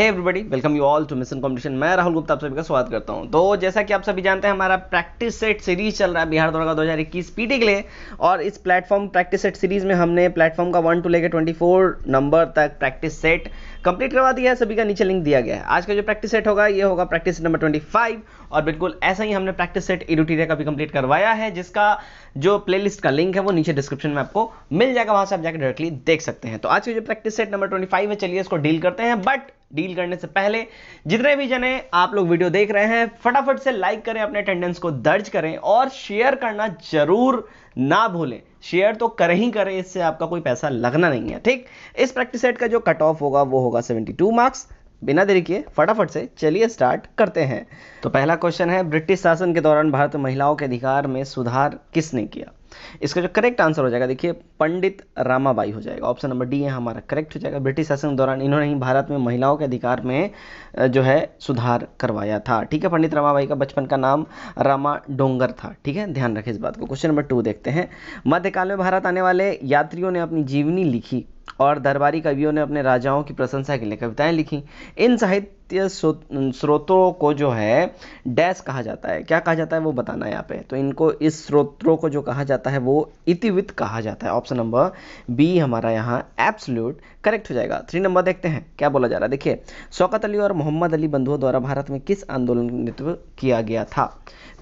hey everybody welcome you all to mission competition मैं राहुल गुप्ता आप सभी का स्वागत करता हूं तो जैसा कि आप सभी जानते हैं हमारा प्रैक्टिस सेट सीरीज चल रहा है बिहार दौरा का दो हज़ार इक्कीस पीटी के लिए और इस प्लेटफॉर्म प्रैक्टिस सेट सीरीज में हमने प्लेटफॉर्म का वन टू लेकर ट्वेंटी फोर नंबर तक प्रैक्टिस सेट कंप्लीट करवा दिया है सभी का नीचे लिंक दिया गया है आज का जो प्रैक्टिस सेट होगा ये होगा प्रैक्टिस सेट नंबर फाइव और बिल्कुल ऐसा ही हमने प्रैक्टिस सेट एडुटीरिया का भी कंप्लीट करवाया है जिसका जो प्लेलिस्ट का लिंक है वो नीचे डिस्क्रिप्शन में आपको मिल जाएगा वहां से आप जाकर डायरेक्टली देख सकते हैं तो आज का जो practice set number twenty five है चलिए इसको डील करते हैं बट डील करने से पहले जितने भी जने आप लोग वीडियो देख रहे हैं फटाफट से लाइक करें अपने अटेंडेंस को दर्ज करें और शेयर करना जरूर ना भूलें शेयर तो करें ही करें इससे आपका कोई पैसा लगना नहीं है ठीक इस प्रैक्टिस सेट का जो कट ऑफ होगा वो होगा 72 मार्क्स बिना देरी किए फटाफट से चलिए स्टार्ट करते हैं तो पहला क्वेश्चन है ब्रिटिश शासन के दौरान भारत में महिलाओं के अधिकार में सुधार किसने किया इसका जो करेक्ट आंसर हो जाएगा देखिए पंडित रामाबाई हो जाएगा ऑप्शन नंबर डी है हमारा करेक्ट हो जाएगा ब्रिटिश शासन के दौरान इन्होंने ही भारत में महिलाओं के अधिकार में जो है सुधार करवाया था ठीक है पंडित रामाबाई का बचपन का नाम रामा डोंगर था ठीक है ध्यान रखें इस बात को क्वेश्चन नंबर टू देखते हैं मध्यकाल में भारत आने वाले यात्रियों ने अपनी जीवनी लिखी और दरबारी कवियों ने अपने राजाओं की प्रशंसा के लिए कविताएं लिखी इन साहित्य स्रोतों को जो है डैश कहा जाता है क्या कहा जाता है वो बताना है यहाँ पे तो इनको इस स्रोतों को जो कहा जाता है वो इतिवित कहा जाता है ऑप्शन नंबर बी हमारा यहाँ एप्सल्यूट करेक्ट हो जाएगा थ्री नंबर देखते हैं क्या बोला जा रहा है देखिए शौकत अली और मोहम्मद अली बंधुओं द्वारा भारत में किस आंदोलन का नेतृत्व किया गया था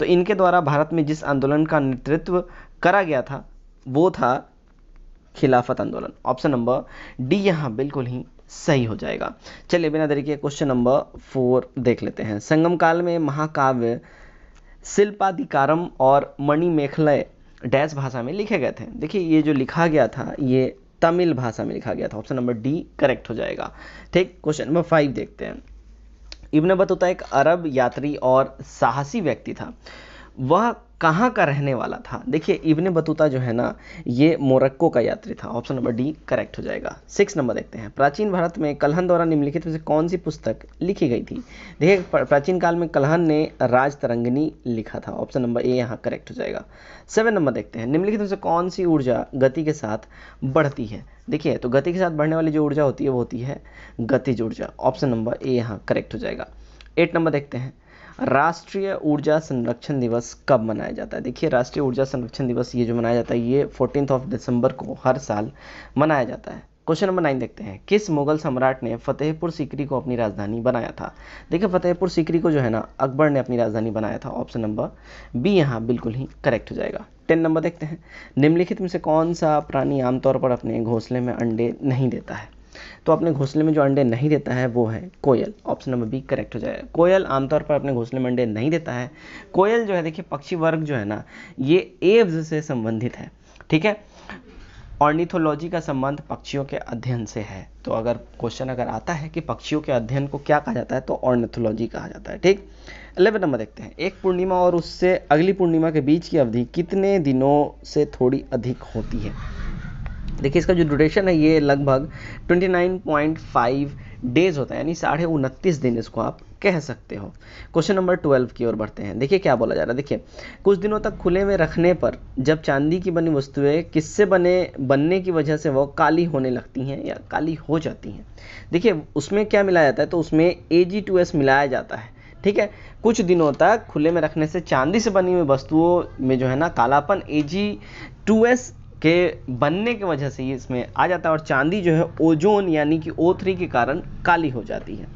तो इनके द्वारा भारत में जिस आंदोलन का नेतृत्व करा गया था वो था खिलाफत आंदोलन ऑप्शन नंबर डी यहाँ बिल्कुल ही सही हो जाएगा चलिए बिना तरीके क्वेश्चन नंबर फोर देख लेते हैं संगम काल में महाकाव्य शिल्पाधिकारम और मणिमेखलय डैश भाषा में लिखे गए थे देखिए ये जो लिखा गया था ये तमिल भाषा में लिखा गया था ऑप्शन नंबर डी करेक्ट हो जाएगा ठीक क्वेश्चन नंबर फाइव देखते हैं इब्न बतूता एक अरब यात्री और साहसी व्यक्ति था वह कहाँ का रहने वाला था देखिए इब्न बतूता जो है ना ये मोरक्को का यात्री था ऑप्शन नंबर डी करेक्ट हो जाएगा सिक्स नंबर देखते हैं प्राचीन भारत में कलहन द्वारा निम्नलिखित में से कौन सी पुस्तक लिखी गई थी देखिए प्राचीन काल में कलहन ने राज तरंगनी लिखा था ऑप्शन नंबर ए यहाँ करेक्ट हो जाएगा सेवन नंबर देखते हैं निम्नलिखित में से कौन सी ऊर्जा गति के साथ बढ़ती है देखिए तो गति के साथ बढ़ने वाली जो ऊर्जा होती है वो होती है गतिज ऊर्जा ऑप्शन नंबर ए यहाँ करेक्ट हो जाएगा एट नंबर देखते हैं राष्ट्रीय ऊर्जा संरक्षण दिवस कब मनाया जाता है देखिए राष्ट्रीय ऊर्जा संरक्षण दिवस ये जो मनाया जाता है ये फोर्टीन ऑफ दिसंबर को हर साल मनाया जाता है क्वेश्चन नंबर नाइन देखते हैं किस मुगल सम्राट ने फतेहपुर सीकरी को अपनी राजधानी बनाया था देखिए फतेहपुर सीकरी को जो है ना अकबर ने अपनी राजधानी बनाया था ऑप्शन नंबर बी यहाँ बिल्कुल ही करेक्ट हो जाएगा टेन नंबर देखते हैं निम्नलिखित में से कौन सा प्राणी आमतौर पर अपने घोंसले में अंडे नहीं देता है तो अपने घोंसले में जो अंडे नहीं देता है वो है कोयल ऑप्शन नंबर बी करेक्ट हो जाएगा कोयल आमतौर पर अपने घोंसले में अंडे नहीं देता है कोयल जो है देखिए पक्षी वर्ग जो है ना ये एव्स से संबंधित है ठीक है ऑर्निथोलॉजी का संबंध पक्षियों के अध्ययन से है तो अगर क्वेश्चन अगर आता है कि पक्षियों के अध्ययन को क्या कहा जाता है तो ऑर्निथोलॉजी कहा जाता है ठीक अलेवन नंबर देखते हैं एक पूर्णिमा और उससे अगली पूर्णिमा के बीच की अवधि कितने दिनों से थोड़ी अधिक होती है देखिए इसका जो ड्यूरेशन है ये लगभग 29.5 डेज होता है यानी साढ़े उनतीस दिन इसको आप कह सकते हो क्वेश्चन नंबर ट्वेल्व की ओर बढ़ते हैं देखिए क्या बोला जा रहा है देखिए कुछ दिनों तक खुले में रखने पर जब चांदी की बनी वस्तुएं किससे बने बनने की वजह से वो काली होने लगती हैं या काली हो जाती हैं देखिए उसमें क्या मिलाया जाता है तो उसमें ए मिलाया जाता है ठीक है कुछ दिनों तक खुले में रखने से चांदी से बनी हुई वस्तुओं में जो है ना कालापन ए जी टू एस के बनने की वजह से ये इसमें आ जाता है और चांदी जो है ओजोन यानी कि ओ थ्री के कारण काली हो जाती है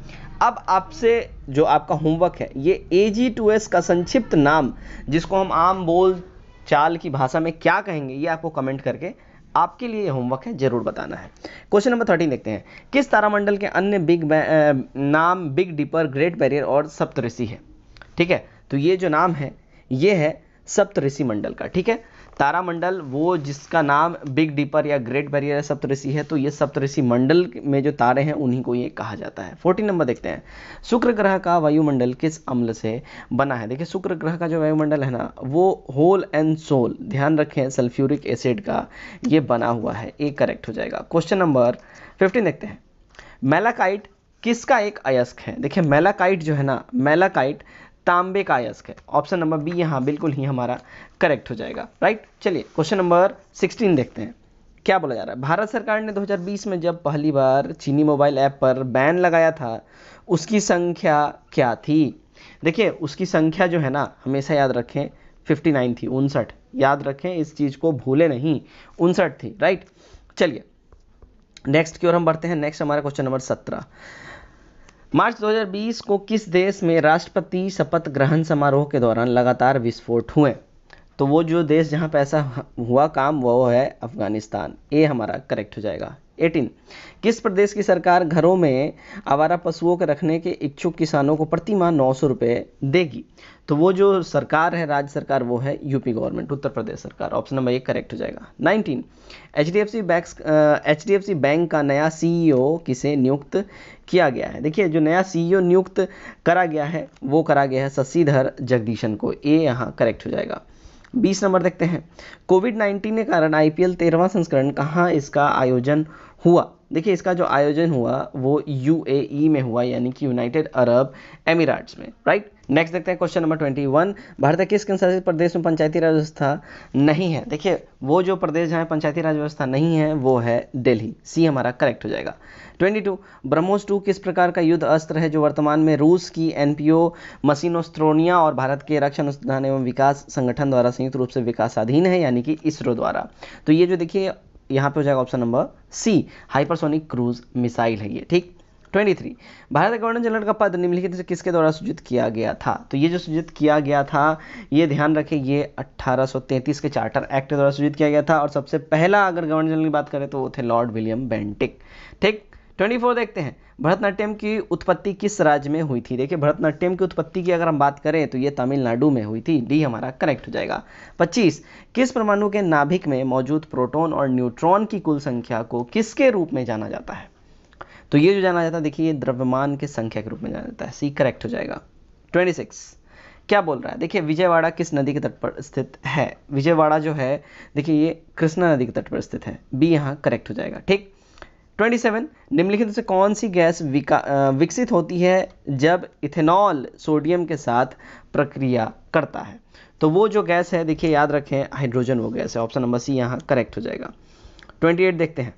अब आपसे जो आपका होमवर्क है ये ए जी टू एस का संक्षिप्त नाम जिसको हम आम बोल चाल की भाषा में क्या कहेंगे ये आपको कमेंट करके आपके लिए होमवर्क है जरूर बताना है क्वेश्चन नंबर थर्टीन देखते हैं किस तारामंडल के अन्य बिग नाम बिग डिपर ग्रेट बैरियर और सप्तऋषि है ठीक है तो ये जो नाम है ये है सप्तऋषि मंडल का ठीक है तारामंडल वो जिसका नाम बिग डीपर या ग्रेट बैरियर सप्तऋषि है तो ये सप्तऋषि मंडल में जो तारे हैं उन्हीं को ये कहा जाता है फोर्टीन नंबर देखते हैं शुक्र ग्रह का वायुमंडल किस अम्ल से बना है देखिए शुक्र ग्रह का जो वायुमंडल है ना वो होल एंड सोल ध्यान रखें सल्फ्यूरिक एसिड का ये बना हुआ है ये करेक्ट हो जाएगा क्वेश्चन नंबर फिफ्टीन देखते हैं मेलाकाइट किसका एक अयस्क है देखिए मेलाकाइट जो है ना मेलाकाइट तांबे का अयस्क है ऑप्शन नंबर बी यहाँ बिल्कुल ही हमारा करेक्ट हो जाएगा राइट चलिए क्वेश्चन नंबर 16 देखते हैं क्या बोला जा रहा है भारत सरकार ने 2020 में जब पहली बार चीनी मोबाइल ऐप पर बैन लगाया था उसकी संख्या क्या थी देखिए उसकी संख्या जो है ना हमेशा याद रखें 59 थी उनसठ याद रखें इस चीज़ को भूले नहीं उनसठ थी राइट चलिए नेक्स्ट की ओर हम बढ़ते हैं नेक्स्ट हमारा क्वेश्चन नंबर सत्रह मार्च 2020 को किस देश में राष्ट्रपति शपथ ग्रहण समारोह के दौरान लगातार विस्फोट हुए तो वो जो देश जहाँ पे ऐसा हुआ काम वो है अफगानिस्तान ये हमारा करेक्ट हो जाएगा एटीन किस प्रदेश की सरकार घरों में आवारा पशुओं के रखने के इच्छुक किसानों को प्रति माह नौ सौ रुपये देगी तो वो जो सरकार है राज्य सरकार वो है यूपी गवर्नमेंट उत्तर प्रदेश सरकार ऑप्शन नंबर एक करेक्ट हो जाएगा nineteen H D F C bank H D F C bank का नया सी ई ओ किसे नियुक्त किया गया है देखिए जो नया सी ई ओ नियुक्त करा गया है वो करा गया है शशिधर जगदीशन को ये यहाँ करेक्ट हो जाएगा बीस नंबर देखते हैं कोविड नाइन्टीन के कारण आई पी संस्करण कहाँ इसका आयोजन हुआ देखिए इसका जो आयोजन हुआ वो यू में हुआ यानी कि यूनाइटेड अरब एमिराट्स में राइट नेक्स्ट देखते हैं question number twenty one Bharat के किस केंद्रशासित प्रदेश में पंचायती राज व्यवस्था नहीं है देखिए वो जो प्रदेश जहाँ पंचायती राज व्यवस्था नहीं है वो है दिल्ली सी हमारा करेक्ट हो जाएगा ट्वेंटी टू ब्रह्मोस टू किस प्रकार का युद्ध अस्त्र है जो वर्तमान में रूस की एन ओ मसीनोस्त्रोनिया और भारत के रक्षा अनुसंधान एवं विकास संगठन द्वारा संयुक्त रूप से विकासाधीन है यानी कि इसरो द्वारा तो ये जो देखिए यहाँ पे हो जाएगा option number C hypersonic cruise missile है ये ठीक 23 भारत गवर्नर जनरल का पद निम्नलिखित से किसके द्वारा सूचित किया गया था तो ये जो सूचित किया गया था ये ध्यान रखें ये 1833 के चार्टर एक्ट के द्वारा सूचित किया गया था और सबसे पहला अगर गवर्नर जनरल की बात करें तो वो थे लॉर्ड विलियम बेंटिक ठीक 24 देखते हैं भरतनाट्यम की उत्पत्ति किस राज्य में हुई थी देखिए भरतनाट्यम की उत्पत्ति की अगर हम बात करें तो ये तमिलनाडु में हुई थी डी हमारा करेक्ट हो जाएगा 25 किस परमाणु के नाभिक में मौजूद प्रोटॉन और न्यूट्रॉन की कुल संख्या को किसके रूप में जाना जाता है तो ये जो जाना जाता है देखिए ये द्रव्यमान के संख्या के रूप में जाना जाता है सी करेक्ट हो जाएगा 26 क्या बोल रहा है देखिए विजयवाड़ा किस नदी के तट पर स्थित है विजयवाड़ा जो है देखिए ये कृष्णा नदी के तट पर स्थित है बी यहाँ करेक्ट हो जाएगा ठीक 27 निम्नलिखित से कौन सी गैस विकसित होती है जब इथेनॉल सोडियम के साथ प्रक्रिया करता है तो वो जो गैस है देखिए याद रखें हाइड्रोजन वो गैस है ऑप्शन नंबर सी यहाँ करेक्ट हो जाएगा 28 देखते हैं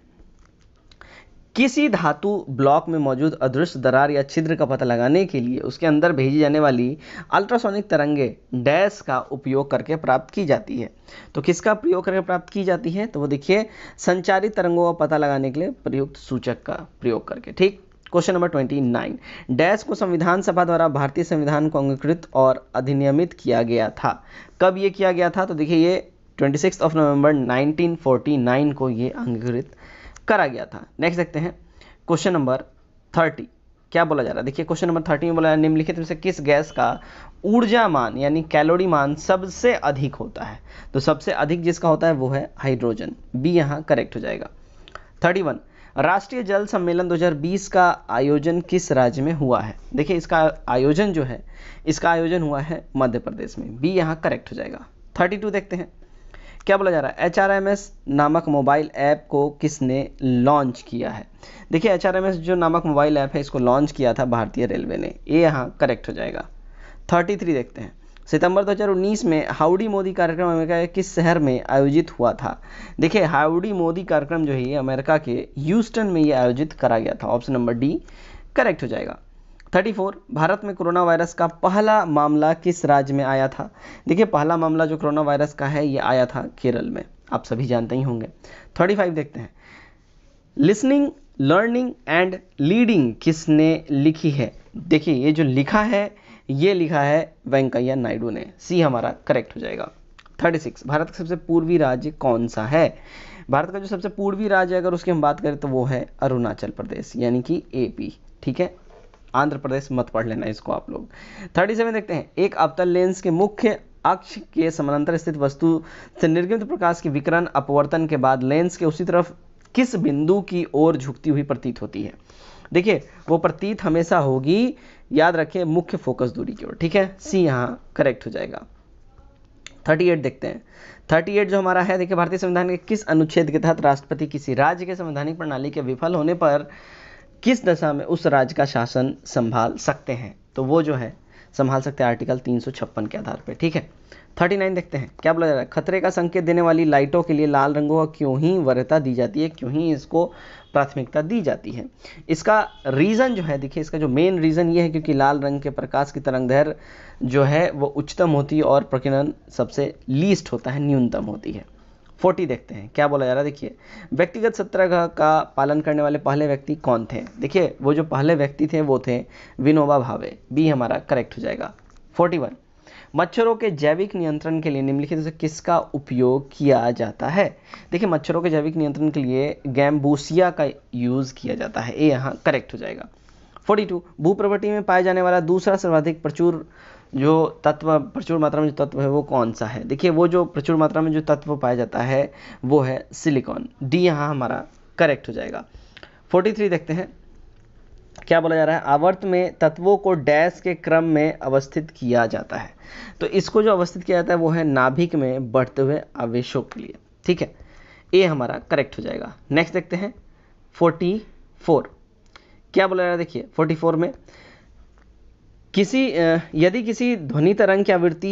किसी धातु ब्लॉक में मौजूद अदृश्य दरार या छिद्र का पता लगाने के लिए उसके अंदर भेजी जाने वाली अल्ट्रासोनिक तरंगे डैश का उपयोग करके प्राप्त की जाती है तो किसका प्रयोग करके प्राप्त की जाती है तो वो देखिए संचारित तरंगों का पता लगाने के लिए प्रयुक्त सूचक का प्रयोग करके ठीक question number twenty nine dash को संविधान सभा द्वारा भारतीय संविधान को अंगीकृत और अधिनियमित किया गया था कब ये किया गया था तो देखिए ये ट्वेंटी सिक्स ऑफ नवंबर 1949 को ये अंगीकृत करा गया था नेक्स्ट देखते हैं क्वेश्चन नंबर थर्टी क्या बोला जा रहा है देखिए क्वेश्चन नंबर थर्टी में बोला जा निम्नलिखित में से किस गैस का ऊर्जा मान यानी कैलोरी मान सबसे अधिक होता है तो सबसे अधिक जिसका होता है वो है हाइड्रोजन बी यहाँ करेक्ट हो जाएगा थर्टी वन राष्ट्रीय जल सम्मेलन 2020 का आयोजन किस राज्य में हुआ है देखिए इसका आयोजन जो है इसका आयोजन हुआ है मध्य प्रदेश में बी यहाँ करेक्ट हो जाएगा थर्टी टू देखते हैं क्या बोला जा रहा है एच आर एम एस नामक मोबाइल ऐप को किसने लॉन्च किया है देखिए एच आर एम एस जो नामक मोबाइल ऐप है इसको लॉन्च किया था भारतीय रेलवे ने ये यहाँ करेक्ट हो जाएगा थर्टी थ्री देखते हैं सितंबर 2019 में हाउडी मोदी कार्यक्रम अमेरिका के किस शहर में आयोजित हुआ था देखिए हाउडी मोदी कार्यक्रम जो है अमेरिका के ह्यूस्टन में ये आयोजित करा गया था ऑप्शन नंबर डी करेक्ट हो जाएगा 34 भारत में कोरोना वायरस का पहला मामला किस राज्य में आया था देखिए पहला मामला जो कोरोना वायरस का है ये आया था केरल में आप सभी जानते ही होंगे 35 देखते हैं लिसनिंग लर्निंग एंड लीडिंग किसने लिखी है देखिए ये जो लिखा है ये लिखा है वेंकैया नायडू ने सी हमारा करेक्ट हो जाएगा 36 भारत का सबसे पूर्वी राज्य कौन सा है भारत का जो सबसे पूर्वी राज्य है अगर उसकी हम बात करें तो वो है अरुणाचल प्रदेश यानी कि एपी ठीक है आंध्र प्रदेश मत पढ़ लेना इसको आप लोग थर्टी सेवन देखते हैं एक अवतल लेंस के मुख्य अक्ष के समानांतर स्थित वस्तु से निर्गमित प्रकाश के विकरण अपवर्तन के बाद लेंस के उसी तरफ किस बिंदु की ओर झुकती हुई प्रतीत होती है देखिए वो प्रतीत हमेशा होगी याद रखें मुख्य फोकस दूरी की ओर ठीक है सी यहाँ करेक्ट हो जाएगा 38 देखते हैं 38 जो हमारा है देखिए भारतीय संविधान के किस अनुच्छेद के तहत राष्ट्रपति किसी राज्य के संवैधानिक प्रणाली के विफल होने पर किस दशा में उस राज्य का शासन संभाल सकते हैं तो वो जो है संभाल सकते हैं आर्टिकल तीन के आधार पर ठीक है थर्टी नाइन देखते हैं क्या बोला जा रहा है खतरे का संकेत देने वाली लाइटों के लिए लाल रंगों का क्यों ही वरता दी जाती है क्यों ही इसको प्राथमिकता दी जाती है इसका रीज़न जो है देखिए इसका जो मेन रीज़न ये है क्योंकि लाल रंग के प्रकाश की तरंगदैर्घ्य जो है वो उच्चतम होती है और प्रकीर्णन सबसे लीस्ट होता है न्यूनतम होती है फोर्टी देखते हैं क्या बोला जा रहा है देखिए व्यक्तिगत सत्याग्रह का पालन करने वाले पहले व्यक्ति कौन थे देखिए वो जो पहले व्यक्ति थे वो थे विनोबा भावे बी हमारा करेक्ट हो जाएगा फोर्टी वन मच्छरों के जैविक नियंत्रण के लिए निम्नलिखित से किसका उपयोग किया जाता है देखिए मच्छरों के जैविक नियंत्रण के लिए गैम्बूसिया का यूज़ किया जाता है ये यहाँ करेक्ट हो जाएगा फोर्टी टू भूप्रवर्टी में पाया जाने वाला दूसरा सर्वाधिक प्रचुर जो तत्व प्रचुर मात्रा में जो तत्व है वो कौन सा है देखिए वो जो प्रचुर मात्रा में जो तत्व पाया जाता है वो है सिलिकॉन डी यहाँ हमारा करेक्ट हो जाएगा 43 देखते हैं क्या बोला जा रहा है आवर्त में तत्वों को डैश के क्रम में अवस्थित किया जाता है तो इसको जो अवस्थित किया जाता है वो है नाभिक में बढ़ते हुए आवेशों के लिए ठीक है ए हमारा करेक्ट हो जाएगा नेक्स्ट देखते हैं 44 क्या बोला जा रहा है देखिए 44 में किसी यदि किसी ध्वनि तरंग की आवृत्ति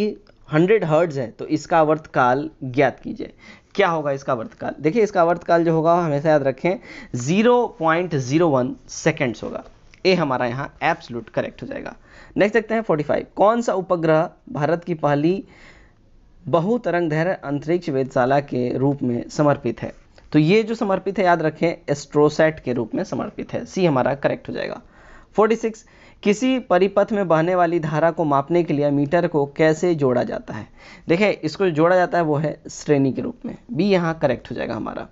100 हर्ट्ज है तो इसका आवर्त काल ज्ञात कीजिए क्या होगा इसका आवर्त काल देखिए इसका आवर्त काल जो होगा हमेशा याद रखें 0.01 सेकंड्स होगा ए हमारा यहाँ एब्सलूट करेक्ट हो जाएगा नेक्स्ट देखते हैं 45 कौन सा उपग्रह भारत की पहली बहुतरंग धैर्य अंतरिक्ष वेधशाला के रूप में समर्पित है तो ये जो समर्पित है याद रखें एस्ट्रोसेट के रूप में समर्पित है सी हमारा करेक्ट हो जाएगा 46 किसी परिपथ में बहने वाली धारा को मापने के लिए मीटर को कैसे जोड़ा जाता है देखिए इसको जोड़ा जाता है वो है श्रेणी के रूप में बी यहाँ करेक्ट हो जाएगा हमारा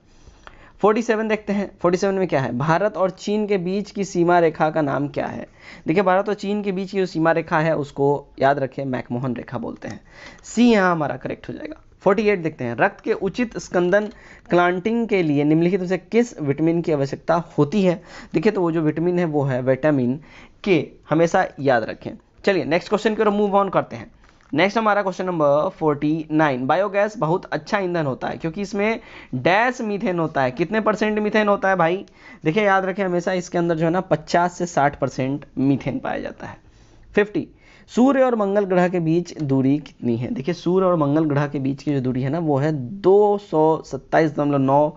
47 देखते हैं 47 में क्या है भारत और चीन के बीच की सीमा रेखा का नाम क्या है देखिए भारत और चीन के बीच की जो सीमा रेखा है उसको याद रखें मैकमोहन रेखा बोलते हैं सी यहाँ हमारा करेक्ट हो जाएगा 48 देखते हैं रक्त के उचित स्कंदन क्लांटिंग के लिए निम्नलिखित में से किस विटामिन की आवश्यकता होती है देखिए तो वो जो विटामिन है वो है विटामिन के हमेशा याद रखें चलिए नेक्स्ट क्वेश्चन की ओर मूव ऑन करते हैं नेक्स्ट हमारा क्वेश्चन नंबर 49 बायोगैस बहुत अच्छा ईंधन होता है क्योंकि इसमें डैश मीथेन होता है कितने परसेंट मीथेन होता है भाई देखिए याद रखें हमेशा इसके अंदर जो है ना 50 से 60 परसेंट मीथेन पाया जाता है 50 सूर्य और मंगल ग्रह के बीच दूरी कितनी है देखिए सूर्य और मंगल ग्रह के बीच की जो दूरी है ना वो है दो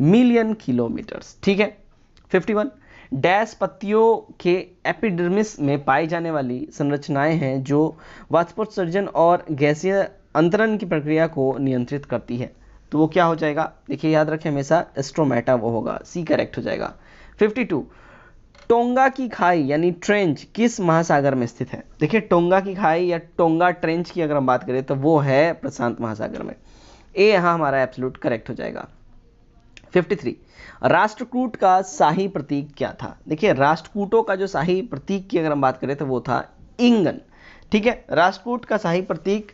मिलियन किलोमीटर्स ठीक है 51 डैश पत्तियों के एपिडर्मिस में पाई जाने वाली संरचनाएं हैं जो सर्जन और गैसीय अंतरण की प्रक्रिया को नियंत्रित करती है तो वो क्या हो जाएगा देखिए याद रखें हमेशा एस्ट्रोमेटा वो होगा सी करेक्ट हो जाएगा 52 टोंगा की खाई यानी ट्रेंच किस महासागर में स्थित है देखिए टोंगा की खाई या टोंगा ट्रेंच की अगर हम बात करें तो वो है प्रशांत महासागर में ए यहाँ हमारा एब्सोल्यूट करेक्ट हो जाएगा 53 राष्ट्रकूट का शाही प्रतीक क्या था देखिए राष्ट्रकूटों का जो शाही प्रतीक की अगर हम बात करें तो वो था इंगन ठीक है राष्ट्रकूट का शाही प्रतीक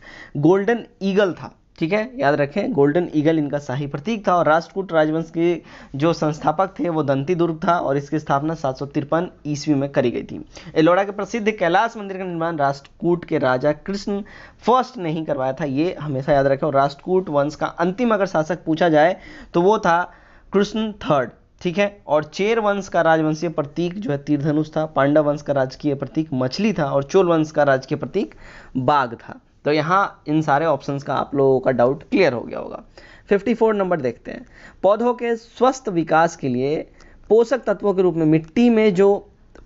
गोल्डन ईगल था ठीक है याद रखें गोल्डन ईगल इनका शाही प्रतीक था और राष्ट्रकूट राजवंश के जो संस्थापक थे वो दंती दुर्ग था और इसकी स्थापना सात सौ तिरपन ईस्वी में करी गई थी एलोड़ा के प्रसिद्ध कैलाश मंदिर का निर्माण राष्ट्रकूट के राजा कृष्ण फर्स्ट ने ही करवाया था ये हमेशा याद रखें और राष्ट्रकूट वंश का अंतिम अगर शासक पूछा जाए तो वो था कृष्ण थर्ड ठीक है और चेर वंश का राजवंशीय प्रतीक जो है तीर्थनुष था पांडव वंश का राजकीय प्रतीक मछली था और चोल वंश का राजकीय प्रतीक बाघ था तो यहाँ इन सारे ऑप्शंस का आप लोगों का डाउट क्लियर हो गया होगा 54 नंबर देखते हैं पौधों के स्वस्थ विकास के लिए पोषक तत्वों के रूप में मिट्टी में जो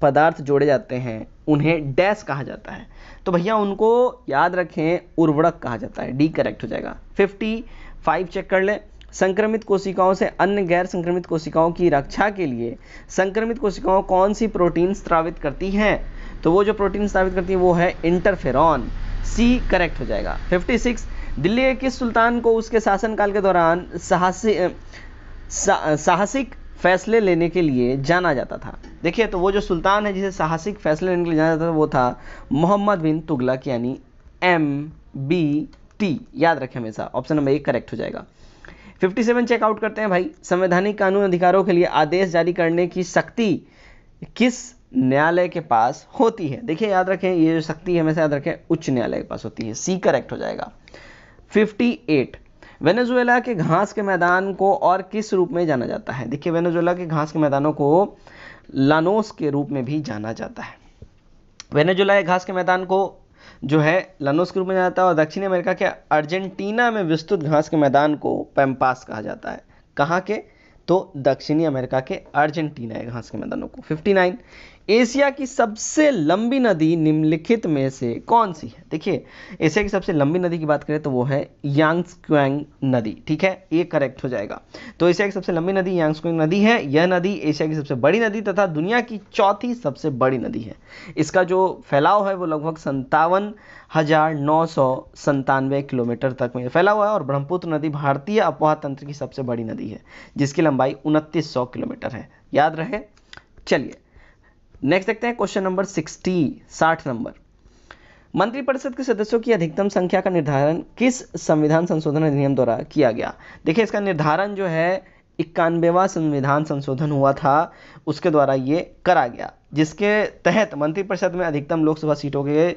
पदार्थ जोड़े जाते हैं उन्हें डैश कहा जाता है तो भैया उनको याद रखें उर्वरक कहा जाता है डी करेक्ट हो जाएगा 55 चेक कर लें संक्रमित कोशिकाओं से अन्य गैर संक्रमित कोशिकाओं की रक्षा के लिए संक्रमित कोशिकाओं कौन सी प्रोटीन स्त्रावित करती हैं तो वो जो प्रोटीन स्त्रावित करती है वो है इंटरफेरॉन सी करेक्ट हो जाएगा 56 दिल्ली के सुल्तान को उसके शासनकाल के दौरान साहसी सा, साहसिक फैसले लेने के लिए जाना जाता था देखिए तो वो जो सुल्तान है जिसे साहसिक फैसले लेने के लिए जाना जाता था वो था मोहम्मद बिन तुगलक यानी एम बी टी याद रखें हमेशा ऑप्शन नंबर एक करेक्ट हो जाएगा 57 चेकआउट करते हैं भाई संवैधानिक कानून अधिकारों के लिए आदेश जारी करने की शक्ति किस न्यायालय के पास होती है देखिए याद रखें ये जो शक्ति है हमेशा याद रखें उच्च न्यायालय के पास होती है सी करेक्ट हो जाएगा 58 वेनेजुएला के घास के मैदान को और किस रूप में जाना जाता है देखिए वेनेजुएला के घास के मैदानों को लानोस के रूप में भी जाना जाता है वेनेजुएला के घास के मैदान को जो है लनोस के रूप में जाना जाता है और दक्षिण अमेरिका के अर्जेंटीना में विस्तृत घास के मैदान को पैम्पास कहा जाता है कहाँ के तो दक्षिणी अमेरिका के अर्जेंटीना घास के मैदानों को 59 एशिया की सबसे लंबी नदी निम्नलिखित में से कौन सी है देखिए एशिया की सबसे लंबी नदी की बात करें तो वो है यांग्सक्वांग नदी ठीक है ये करेक्ट हो जाएगा तो एशिया की सबसे लंबी नदी यांग्सक्वांग नदी है यह नदी एशिया की सबसे बड़ी नदी तथा दुनिया की चौथी सबसे बड़ी नदी है इसका जो फैलाव है वो लगभग संतावन हजार नौ सौ संतानवे किलोमीटर तक में फैला हुआ है और ब्रह्मपुत्र नदी भारतीय अपवाह तंत्र की सबसे बड़ी नदी है जिसकी लंबाई उनतीस सौ किलोमीटर है याद रहे चलिए नेक्स्ट देखते हैं क्वेश्चन नंबर सिक्सटी साठ नंबर मंत्रिपरिषद के सदस्यों की अधिकतम संख्या का निर्धारण किस संविधान संशोधन अधिनियम द्वारा किया गया देखिए इसका निर्धारण जो है इक्यानवेवा संविधान संशोधन हुआ था उसके द्वारा ये करा गया जिसके तहत मंत्रिपरिषद में अधिकतम लोकसभा सीटों के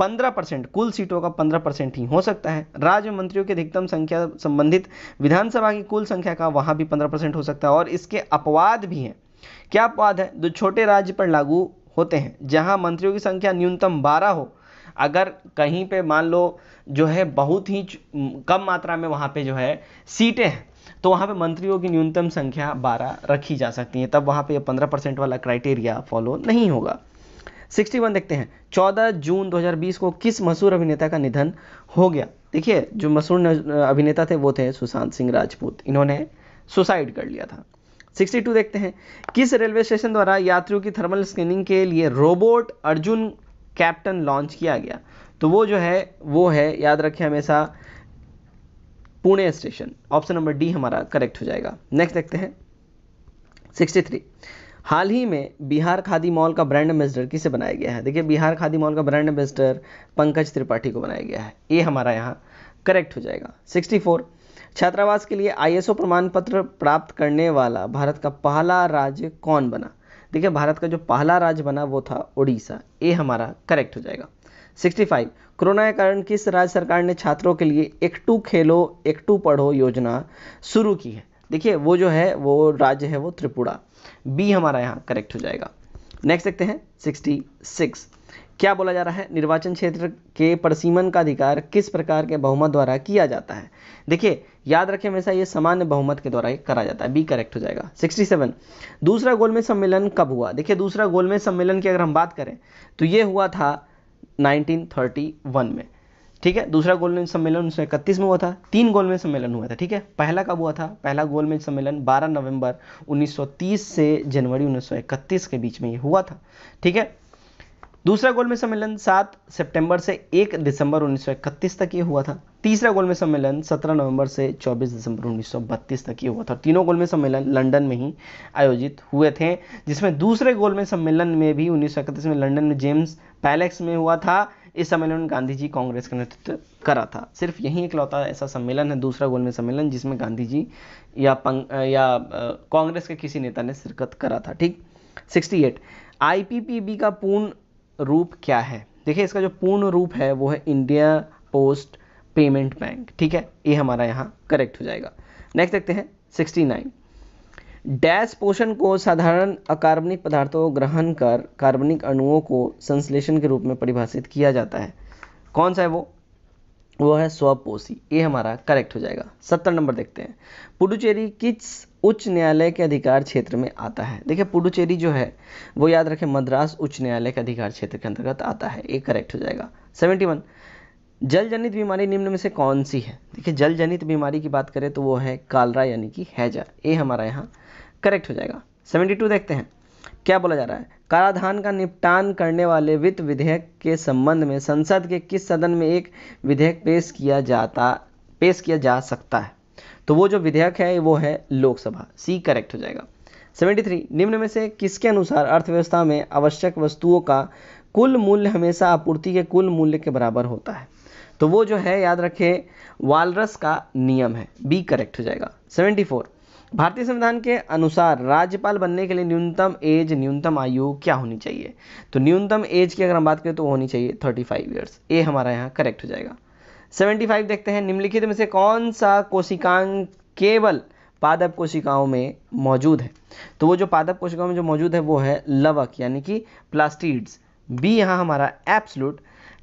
15 परसेंट कुल सीटों का 15 परसेंट ही हो सकता है राज्य मंत्रियों की अधिकतम संख्या संबंधित विधानसभा की कुल संख्या का वहाँ भी 15 परसेंट हो सकता है और इसके अपवाद भी हैं क्या अपवाद है जो छोटे राज्य पर लागू होते हैं जहां मंत्रियों की संख्या न्यूनतम बारह हो अगर कहीं पे मान लो जो है बहुत ही कम मात्रा में वहाँ पे जो है सीटें हैं तो वहाँ पे मंत्रियों की न्यूनतम संख्या 12 रखी जा सकती है तब वहाँ पे ये 15 परसेंट वाला क्राइटेरिया फॉलो नहीं होगा 61 देखते हैं 14 जून 2020 को किस मशहूर अभिनेता का निधन हो गया देखिए जो मशहूर अभिनेता थे वो थे सुशांत सिंह राजपूत इन्होंने सुसाइड कर लिया था 62 देखते हैं किस रेलवे स्टेशन द्वारा यात्रियों की थर्मल स्क्रीनिंग के लिए रोबोट अर्जुन कैप्टन लॉन्च किया गया तो वो जो है वो है याद रखें हमेशा Pune station option number D हमारा करेक्ट हो जाएगा नेक्स्ट देखते हैं 63 हाल ही में बिहार खादी मॉल का ब्रांड एम्बेसडर किसे बनाया गया है देखिए बिहार खादी मॉल का ब्रांड एम्बेसडर पंकज त्रिपाठी को बनाया गया है ये हमारा यहाँ करेक्ट हो जाएगा 64 छात्रावास के लिए आईएसओ प्रमाण पत्र प्राप्त करने वाला भारत का पहला राज्य कौन बना देखिए भारत का जो पहला राज्य बना वो था उड़ीसा ये हमारा करेक्ट हो जाएगा 65 कोरोना के कारण किस राज्य सरकार ने छात्रों के लिए एक टू खेलो एक टू पढ़ो योजना शुरू की है देखिए वो जो है वो राज्य है वो त्रिपुरा बी हमारा यहाँ करेक्ट हो जाएगा नेक्स्ट देखते हैं 66 क्या बोला जा रहा है निर्वाचन क्षेत्र के परसीमन का अधिकार किस प्रकार के बहुमत द्वारा किया जाता है देखिए याद रखें हमेशा ये सामान्य बहुमत के द्वारा करा जाता है बी करेक्ट हो जाएगा 67 दूसरा गोलमेज सम्मेलन कब हुआ देखिए दूसरा गोलमेज सम्मेलन की अगर हम बात करें तो ये हुआ था 1931 में ठीक है दूसरा गोलमेज सम्मेलन उन्नीस इकतीस में हुआ था तीन गोलमेज सम्मेलन हुआ था ठीक है पहला कब हुआ था पहला गोलमेज सम्मेलन 12 नवंबर 1930 से जनवरी 1931 के बीच में ये हुआ था ठीक है दूसरा गोलमेज सम्मेलन 7 सितंबर से 1 दिसंबर 1931 तक ये हुआ था तीसरा गोलमेज सम्मेलन 17 नवंबर से 24 दिसंबर 1932 तक ये हुआ था तीनों गोलमेज सम्मेलन लंदन में ही आयोजित हुए थे जिसमें दूसरे गोलमेज सम्मेलन में भी उन्नीस में लंदन में जेम्स पैलेक्स में हुआ था इस सम्मेलन में गांधी जी कांग्रेस का नेतृत्व करा था सिर्फ यही इकलौता ऐसा सम्मेलन है दूसरा गोलमेज सम्मेलन जिसमें गांधी जी या पंग या कांग्रेस के किसी नेता ने शिरकत करा था ठीक 68 आईपीपीबी का पूर्ण रूप क्या है देखिए इसका जो पूर्ण रूप है वो है इंडिया पोस्ट पेमेंट बैंक ठीक है ये हमारा यहाँ करेक्ट हो जाएगा नेक्स्ट देखते हैं 69 डैश पोषण को साधारण अकार्बनिक पदार्थों ग्रहण कर कार्बनिक अणुओं को संश्लेषण के रूप में परिभाषित किया जाता है कौन सा है वो वो है स्वपोषी ये हमारा करेक्ट हो जाएगा सत्तर नंबर देखते हैं पुडुचेरी किस उच्च न्यायालय के अधिकार क्षेत्र में आता है देखिए पुडुचेरी जो है वो याद रखें मद्रास उच्च न्यायालय के अधिकार क्षेत्र के अंतर्गत आता है ये करेक्ट हो जाएगा सेवेंटी वन जल जनित बीमारी निम्न में से कौन सी है देखिए जल जनित बीमारी की बात करें तो वो है कालरा यानी कि हैजा ये हमारा यहाँ करेक्ट हो जाएगा सेवेंटी टू देखते हैं क्या बोला जा रहा है कराधान का निपटान करने वाले वित्त विधेयक के संबंध में संसद के किस सदन में एक विधेयक पेश किया जाता पेश किया जा सकता है तो वो जो विधेयक है वो है लोकसभा सी करेक्ट हो जाएगा 73 निम्न में से किसके अनुसार अर्थव्यवस्था में आवश्यक वस्तुओं का कुल मूल्य हमेशा आपूर्ति के कुल मूल्य के बराबर होता है तो वो जो है याद रखें वालरस का नियम है बी करेक्ट हो जाएगा 74 भारतीय संविधान के अनुसार राज्यपाल बनने के लिए न्यूनतम एज न्यूनतम आयु क्या होनी चाहिए तो न्यूनतम एज की अगर हम बात करें तो वो होनी चाहिए 35 फाइव ए हमारा यहाँ करेक्ट हो जाएगा 75 देखते हैं निम्नलिखित में से कौन सा कोशिकांग केवल पादप कोशिकाओं में मौजूद है तो वो जो पादप कोशिकाओं में जो मौजूद है वो है लवक यानी कि प्लास्टिड्स बी यहाँ हमारा एप्सलूट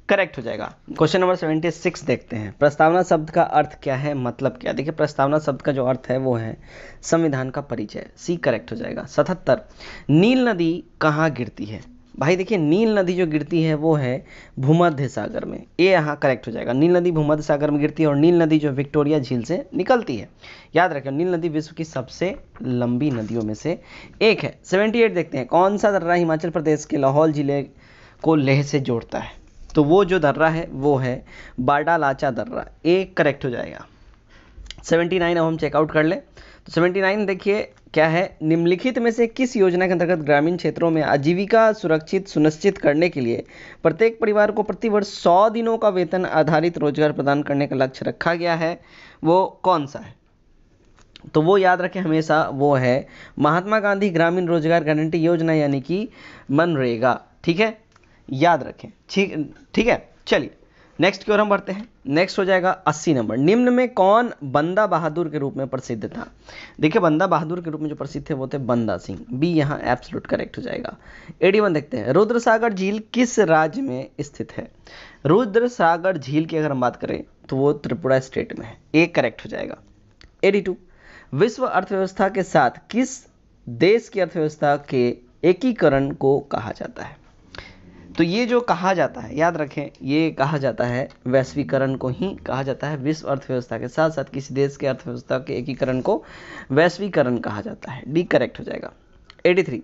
करेक्ट हो जाएगा क्वेश्चन नंबर 76 देखते हैं प्रस्तावना शब्द का अर्थ क्या है मतलब क्या देखिए प्रस्तावना शब्द का जो अर्थ है वो है संविधान का परिचय सी करेक्ट हो जाएगा सतहत्तर नील नदी कहाँ गिरती है भाई देखिए नील नदी जो गिरती है वो है भूमध्य सागर में ये यहाँ करेक्ट हो जाएगा नील नदी भूमध्य सागर में गिरती है और नील नदी जो विक्टोरिया झील से निकलती है याद रखें नील नदी विश्व की सबसे लंबी नदियों में से एक है 78 देखते हैं कौन सा दर्रा हिमाचल प्रदेश के लाहौल जिले को लेह से जोड़ता है तो वो जो दर्रा है वो है बाडा लाचा दर्रा ये करेक्ट हो जाएगा सेवेंटी नाइन अब हम चेकआउट कर लें तो सेवेंटी नाइन देखिए क्या है निम्नलिखित में से किस योजना के अंतर्गत ग्रामीण क्षेत्रों में आजीविका सुरक्षित सुनिश्चित करने के लिए प्रत्येक परिवार को प्रतिवर्ष सौ दिनों का वेतन आधारित रोजगार प्रदान करने का लक्ष्य रखा गया है वो कौन सा है तो वो याद रखें हमेशा वो है महात्मा गांधी ग्रामीण रोजगार गारंटी योजना यानी कि मनरेगा ठीक है याद रखें ठीक ठीक है चलिए नेक्स्ट की ओर हम बढ़ते हैं नेक्स्ट हो जाएगा अस्सी नंबर निम्न में कौन बंदा बहादुर के रूप में प्रसिद्ध था देखिए बंदा बहादुर के रूप में जो प्रसिद्ध थे वो थे बंदा सिंह बी यहाँ एप्सलूट करेक्ट हो जाएगा एडी वन देखते हैं रुद्र सागर झील किस राज्य में स्थित है रुद्र सागर झील की अगर हम बात करें तो वो त्रिपुरा स्टेट में है ए करेक्ट हो जाएगा एडी टू विश्व अर्थव्यवस्था के साथ किस देश की अर्थव्यवस्था के एकीकरण को कहा जाता है तो ये जो कहा जाता है याद रखें ये कहा जाता है वैश्वीकरण को ही कहा जाता है विश्व अर्थव्यवस्था के साथ साथ किसी देश के अर्थव्यवस्था के एकीकरण को वैश्वीकरण कहा जाता है डी करेक्ट हो जाएगा 83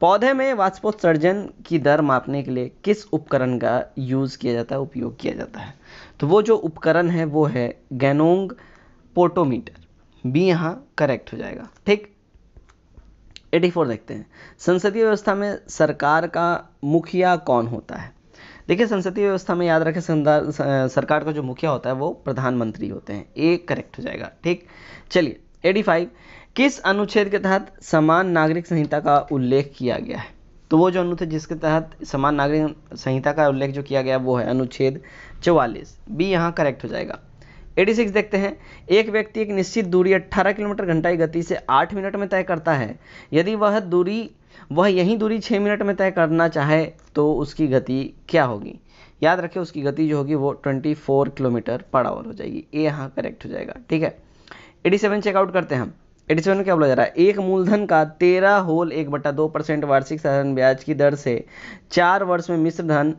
पौधे में वाष्पोत्सर्जन की दर मापने के लिए किस उपकरण का यूज़ किया जाता है उपयोग किया जाता है तो वो जो उपकरण है वो है गैनोंग पोटोमीटर बी यहाँ करेक्ट हो जाएगा ठीक 84 देखते हैं संसदीय व्यवस्था में सरकार का मुखिया कौन होता है देखिए संसदीय व्यवस्था में याद रखें सरकार का जो मुखिया होता है वो प्रधानमंत्री होते हैं ए करेक्ट हो जाएगा ठीक चलिए एटी फाइव किस अनुच्छेद के तहत समान नागरिक संहिता का उल्लेख किया गया है तो वो जो अनुच्छेद जिसके तहत समान नागरिक संहिता का उल्लेख जो किया गया वो है अनुच्छेद चौवालीस बी यहाँ करेक्ट हो जाएगा 86 देखते हैं एक व्यक्ति एक निश्चित दूरी 18 किलोमीटर घंटा की गति से 8 मिनट में तय करता है यदि वह दूरी वह यही दूरी 6 मिनट में तय करना चाहे तो उसकी गति क्या होगी याद रखें उसकी गति जो होगी वो 24 किलोमीटर पर आवर हो जाएगी ए यहाँ करेक्ट हो जाएगा ठीक है 87 चेकआउट करते हैं हम एटी में क्या बोला जा रहा है एक मूलधन का तेरह होल एक बटा दो परसेंट वार्षिक साधारण ब्याज की दर से चार वर्ष में मिश्र धन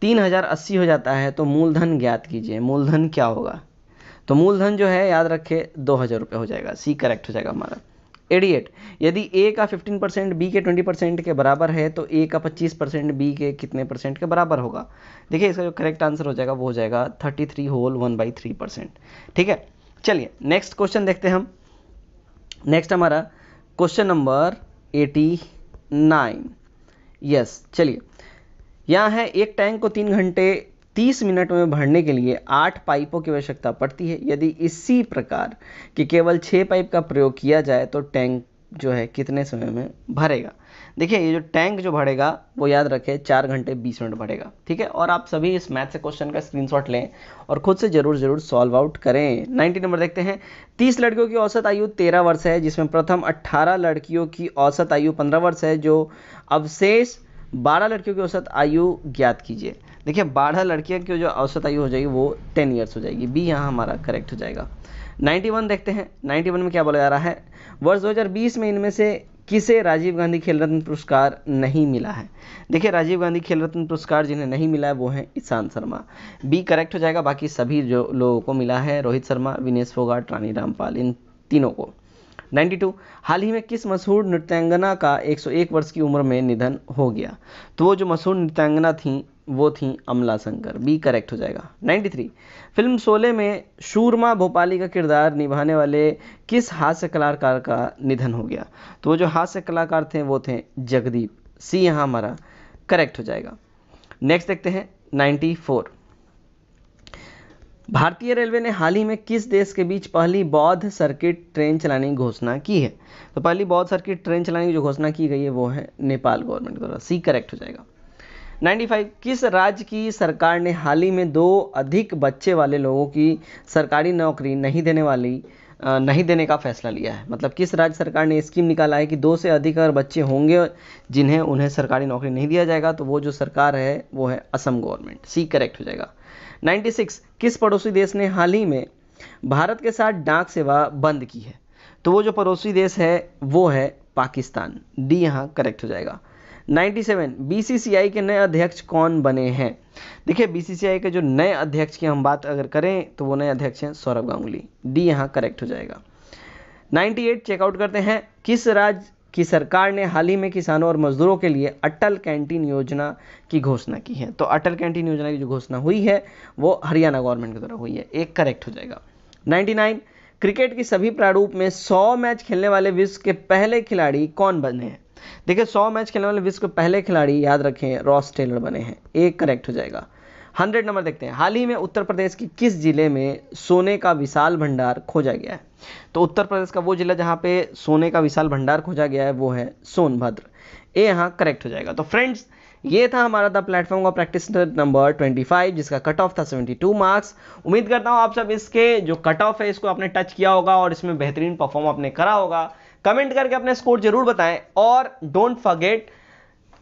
तीन हजार अस्सी हो जाता है तो मूलधन ज्ञात कीजिए मूलधन क्या होगा तो मूलधन जो है याद रखे दो हज़ार रुपये हो जाएगा सी करेक्ट हो जाएगा हमारा एट यदि ए का फिफ्टीन परसेंट बी के ट्वेंटी परसेंट के बराबर है तो ए का पच्चीस परसेंट बी के कितने परसेंट के बराबर होगा देखिए इसका जो करेक्ट आंसर हो जाएगा वो हो जाएगा thirty three whole one by three percent ठीक है चलिए नेक्स्ट क्वेश्चन देखते हैं हम नेक्स्ट हमारा question number eighty nine yes चलिए यहाँ है एक टैंक को तीन घंटे 30 मिनट में भरने के लिए आठ पाइपों की आवश्यकता पड़ती है यदि इसी प्रकार कि केवल छः पाइप का प्रयोग किया जाए तो टैंक जो है कितने समय में भरेगा देखिए ये जो टैंक जो भरेगा वो याद रखें चार घंटे बीस मिनट भरेगा ठीक है और आप सभी इस मैथ से क्वेश्चन का स्क्रीनशॉट लें और खुद से जरूर जरूर सॉल्व आउट करें नाइनटी नंबर देखते हैं तीस लड़कियों की औसत आयु तेरह वर्ष है जिसमें प्रथम अट्ठारह लड़कियों की औसत आयु पंद्रह वर्ष है जो अवशेष बारह लड़कियों की औसत आयु ज्ञात कीजिए देखिए बारह लड़कियाँ की जो औसत आयु हो जाएगी वो टेन ईयर्स हो जाएगी बी यहाँ हमारा करेक्ट हो जाएगा 91 देखते हैं 91 में क्या बोला जा रहा है वर्ष 2020 में इनमें से किसे राजीव गांधी खेल रत्न पुरस्कार नहीं मिला है देखिए राजीव गांधी खेल रत्न पुरस्कार जिन्हें नहीं मिला है वो हैं ईशान शर्मा बी करेक्ट हो जाएगा बाकी सभी जो लोगों को मिला है रोहित शर्मा विनेश फोगाट रानी रामपाल इन तीनों को 92 हाल ही में किस मशहूर नृत्यांगना का 101 वर्ष की उम्र में निधन हो गया तो वो जो मशहूर नृत्यांगना थी वो थी अमला शंकर बी करेक्ट हो जाएगा 93 फिल्म सोले में शूरमा भोपाली का किरदार निभाने वाले किस हास्य कलाकार का निधन हो गया तो वो जो हास्य कलाकार थे वो थे जगदीप सी यहाँ हमारा करेक्ट हो जाएगा नेक्स्ट देखते हैं 94 भारतीय रेलवे ने हाल ही में किस देश के बीच पहली बौद्ध सर्किट ट्रेन चलाने की घोषणा की है तो पहली बौद्ध सर्किट ट्रेन चलाने की जो घोषणा की गई है वो है नेपाल गवर्नमेंट द्वारा सी करेक्ट हो जाएगा 95 किस राज्य की सरकार ने हाल ही में दो अधिक बच्चे वाले लोगों की सरकारी नौकरी नहीं देने वाली नहीं देने का फैसला लिया है मतलब किस राज्य सरकार ने स्कीम निकाला है कि दो से अधिक अगर बच्चे होंगे जिन्हें उन्हें सरकारी नौकरी नहीं दिया जाएगा तो वो जो सरकार है वो है असम गवर्नमेंट सी करेक्ट हो जाएगा 96 किस पड़ोसी देश ने हाल ही में भारत के साथ डाक सेवा बंद की है तो वो जो पड़ोसी देश है वो है पाकिस्तान डी यहाँ करेक्ट हो जाएगा नाइन्टी सेवन के नए अध्यक्ष कौन बने हैं देखिए बीसीसीआई के जो नए अध्यक्ष की हम बात अगर करें तो वो नए अध्यक्ष हैं सौरभ गांगुली डी यहाँ करेक्ट हो जाएगा 98 चेकआउट करते हैं किस राज्य की सरकार ने हाल ही में किसानों और मजदूरों के लिए अटल कैंटीन योजना की घोषणा की है तो अटल कैंटीन योजना की जो घोषणा हुई है वो हरियाणा गवर्नमेंट के द्वारा हुई है एक करेक्ट हो जाएगा 99 क्रिकेट की सभी प्रारूप में 100 मैच खेलने वाले विश्व के पहले खिलाड़ी कौन बने हैं देखिए सौ मैच खेलने वाले विश्व के पहले खिलाड़ी याद रखें रॉस टेलर बने हैं एक करेक्ट हो जाएगा हंड्रेड नंबर देखते हैं हाल ही में उत्तर प्रदेश के किस जिले में सोने का विशाल भंडार खोजा गया है तो उत्तर प्रदेश का वो जिला जहां पे सोने का विशाल भंडार खोजा गया है वो है सोनभद्र ये यहाँ करेक्ट हो जाएगा तो फ्रेंड्स ये था हमारा द प्लेटफॉर्म का प्रैक्टिस नंबर 25 जिसका कट ऑफ था 72 मार्क्स उम्मीद करता हूँ आप सब इसके जो कट ऑफ है इसको आपने टच किया होगा और इसमें बेहतरीन परफॉर्म आपने करा होगा कमेंट करके अपने स्कोर जरूर बताएं और डोंट फॉरगेट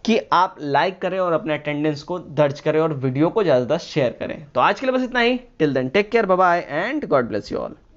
कि आप लाइक करें और अपने अटेंडेंस को दर्ज करें और वीडियो को ज़्यादा से ज़्यादा शेयर करें तो आज के लिए बस इतना ही till then take care bye and God bless you all